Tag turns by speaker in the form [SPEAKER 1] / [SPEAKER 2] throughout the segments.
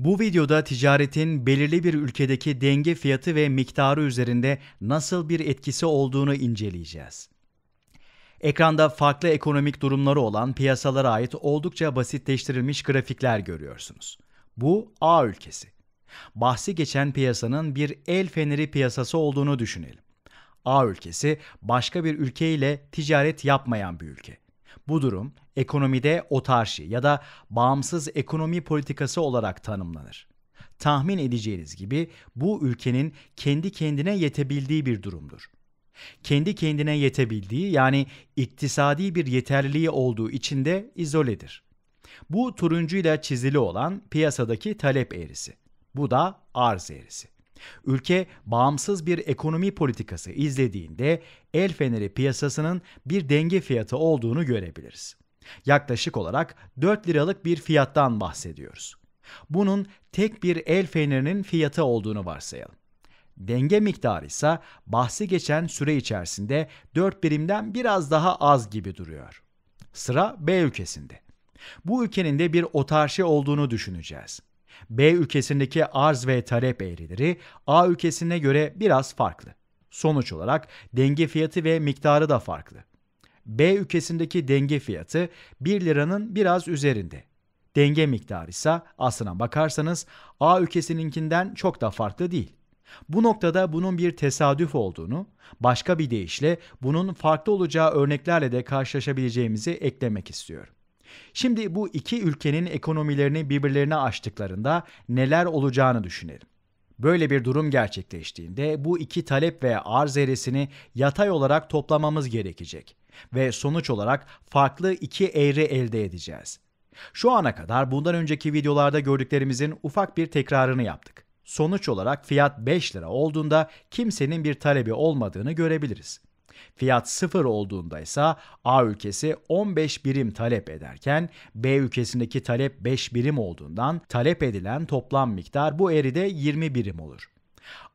[SPEAKER 1] Bu videoda ticaretin belirli bir ülkedeki denge fiyatı ve miktarı üzerinde nasıl bir etkisi olduğunu inceleyeceğiz. Ekranda farklı ekonomik durumları olan piyasalara ait oldukça basitleştirilmiş grafikler görüyorsunuz. Bu A ülkesi. Bahsi geçen piyasanın bir el feneri piyasası olduğunu düşünelim. A ülkesi başka bir ülke ile ticaret yapmayan bir ülke. Bu durum ekonomide otarşi ya da bağımsız ekonomi politikası olarak tanımlanır. Tahmin edeceğiniz gibi bu ülkenin kendi kendine yetebildiği bir durumdur. Kendi kendine yetebildiği yani iktisadi bir yeterliliği olduğu için de izoledir. Bu turuncuyla çizili olan piyasadaki talep eğrisi. Bu da arz eğrisi. Ülke bağımsız bir ekonomi politikası izlediğinde el feneri piyasasının bir denge fiyatı olduğunu görebiliriz. Yaklaşık olarak 4 liralık bir fiyattan bahsediyoruz. Bunun tek bir el fenerinin fiyatı olduğunu varsayalım. Denge miktarı ise bahsi geçen süre içerisinde 4 birimden biraz daha az gibi duruyor. Sıra B ülkesinde. Bu ülkenin de bir otarşi olduğunu düşüneceğiz. B ülkesindeki arz ve talep eğrileri A ülkesine göre biraz farklı. Sonuç olarak denge fiyatı ve miktarı da farklı. B ülkesindeki denge fiyatı 1 liranın biraz üzerinde. Denge miktarı ise aslına bakarsanız A ülkesininkinden çok da farklı değil. Bu noktada bunun bir tesadüf olduğunu, başka bir deyişle bunun farklı olacağı örneklerle de karşılaşabileceğimizi eklemek istiyorum. Şimdi bu iki ülkenin ekonomilerini birbirlerine açtıklarında neler olacağını düşünelim. Böyle bir durum gerçekleştiğinde bu iki talep ve arz eğrisini yatay olarak toplamamız gerekecek ve sonuç olarak farklı iki eğri elde edeceğiz. Şu ana kadar bundan önceki videolarda gördüklerimizin ufak bir tekrarını yaptık. Sonuç olarak fiyat 5 lira olduğunda kimsenin bir talebi olmadığını görebiliriz. Fiyat sıfır olduğunda ise A ülkesi 15 birim talep ederken B ülkesindeki talep 5 birim olduğundan talep edilen toplam miktar bu eride 20 birim olur.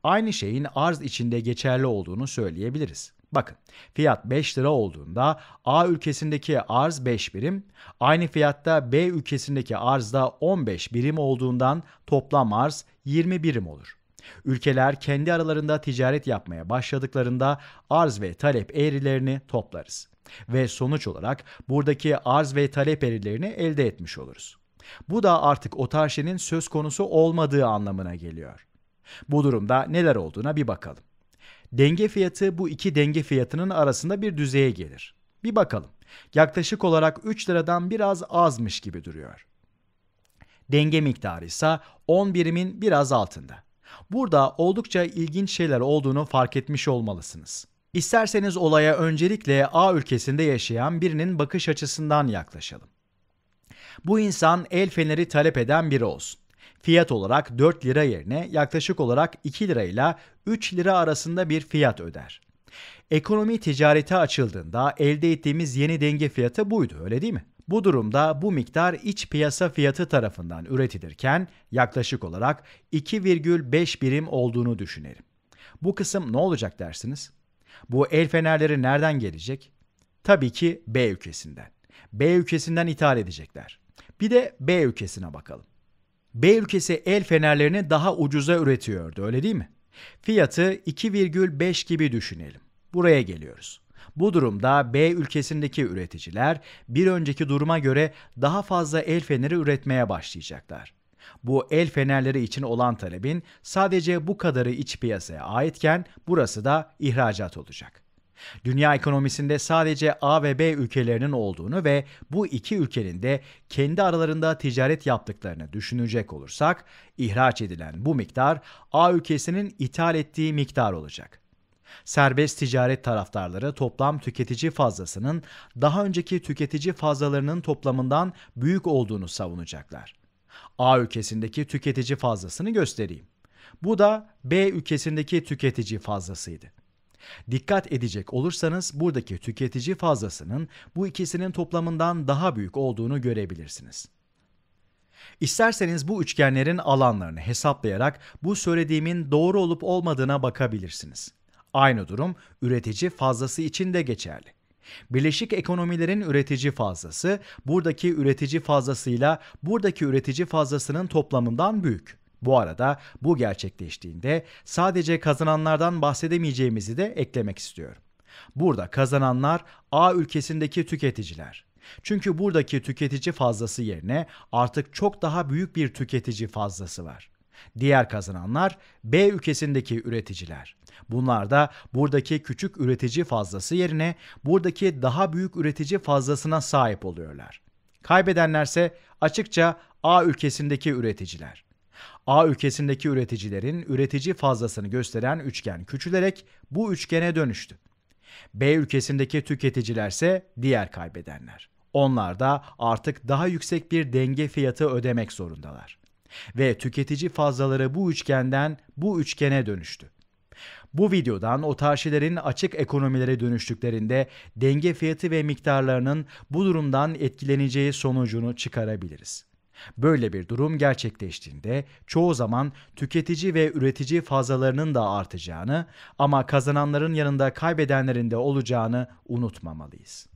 [SPEAKER 1] Aynı şeyin arz içinde geçerli olduğunu söyleyebiliriz. Bakın fiyat 5 lira olduğunda A ülkesindeki arz 5 birim, aynı fiyatta B ülkesindeki arz da 15 birim olduğundan toplam arz 20 birim olur. Ülkeler kendi aralarında ticaret yapmaya başladıklarında arz ve talep eğrilerini toplarız ve sonuç olarak buradaki arz ve talep eğrilerini elde etmiş oluruz. Bu da artık otarşenin söz konusu olmadığı anlamına geliyor. Bu durumda neler olduğuna bir bakalım. Denge fiyatı bu iki denge fiyatının arasında bir düzeye gelir. Bir bakalım. Yaklaşık olarak 3 liradan biraz azmış gibi duruyor. Denge miktarı ise 10 birimin biraz altında. Burada oldukça ilginç şeyler olduğunu fark etmiş olmalısınız. İsterseniz olaya öncelikle A ülkesinde yaşayan birinin bakış açısından yaklaşalım. Bu insan el feneri talep eden biri olsun. Fiyat olarak 4 lira yerine yaklaşık olarak 2 lirayla 3 lira arasında bir fiyat öder. Ekonomi ticarete açıldığında elde ettiğimiz yeni denge fiyatı buydu öyle değil mi? Bu durumda bu miktar iç piyasa fiyatı tarafından üretilirken yaklaşık olarak 2,5 birim olduğunu düşünelim. Bu kısım ne olacak dersiniz? Bu el fenerleri nereden gelecek? Tabii ki B ülkesinden. B ülkesinden ithal edecekler. Bir de B ülkesine bakalım. B ülkesi el fenerlerini daha ucuza üretiyordu öyle değil mi? Fiyatı 2,5 gibi düşünelim. Buraya geliyoruz. Bu durumda B ülkesindeki üreticiler bir önceki duruma göre daha fazla el feneri üretmeye başlayacaklar. Bu el fenerleri için olan talebin sadece bu kadarı iç piyasaya aitken burası da ihracat olacak. Dünya ekonomisinde sadece A ve B ülkelerinin olduğunu ve bu iki ülkenin de kendi aralarında ticaret yaptıklarını düşünecek olursak, ihraç edilen bu miktar A ülkesinin ithal ettiği miktar olacak. Serbest ticaret taraftarları toplam tüketici fazlasının daha önceki tüketici fazlalarının toplamından büyük olduğunu savunacaklar. A ülkesindeki tüketici fazlasını göstereyim. Bu da B ülkesindeki tüketici fazlasıydı. Dikkat edecek olursanız buradaki tüketici fazlasının bu ikisinin toplamından daha büyük olduğunu görebilirsiniz. İsterseniz bu üçgenlerin alanlarını hesaplayarak bu söylediğimin doğru olup olmadığına bakabilirsiniz. Aynı durum üretici fazlası için de geçerli. Birleşik ekonomilerin üretici fazlası buradaki üretici fazlasıyla buradaki üretici fazlasının toplamından büyük. Bu arada bu gerçekleştiğinde sadece kazananlardan bahsedemeyeceğimizi de eklemek istiyorum. Burada kazananlar A ülkesindeki tüketiciler. Çünkü buradaki tüketici fazlası yerine artık çok daha büyük bir tüketici fazlası var. Diğer kazananlar B ülkesindeki üreticiler. Bunlar da buradaki küçük üretici fazlası yerine buradaki daha büyük üretici fazlasına sahip oluyorlar. Kaybedenlerse açıkça A ülkesindeki üreticiler. A ülkesindeki üreticilerin üretici fazlasını gösteren üçgen küçülerek bu üçgene dönüştü. B ülkesindeki tüketicilerse diğer kaybedenler. Onlar da artık daha yüksek bir denge fiyatı ödemek zorundalar ve tüketici fazlaları bu üçgenden bu üçgene dönüştü. Bu videodan otarşilerin açık ekonomilere dönüştüklerinde denge fiyatı ve miktarlarının bu durumdan etkileneceği sonucunu çıkarabiliriz. Böyle bir durum gerçekleştiğinde çoğu zaman tüketici ve üretici fazlalarının da artacağını ama kazananların yanında kaybedenlerin de olacağını unutmamalıyız.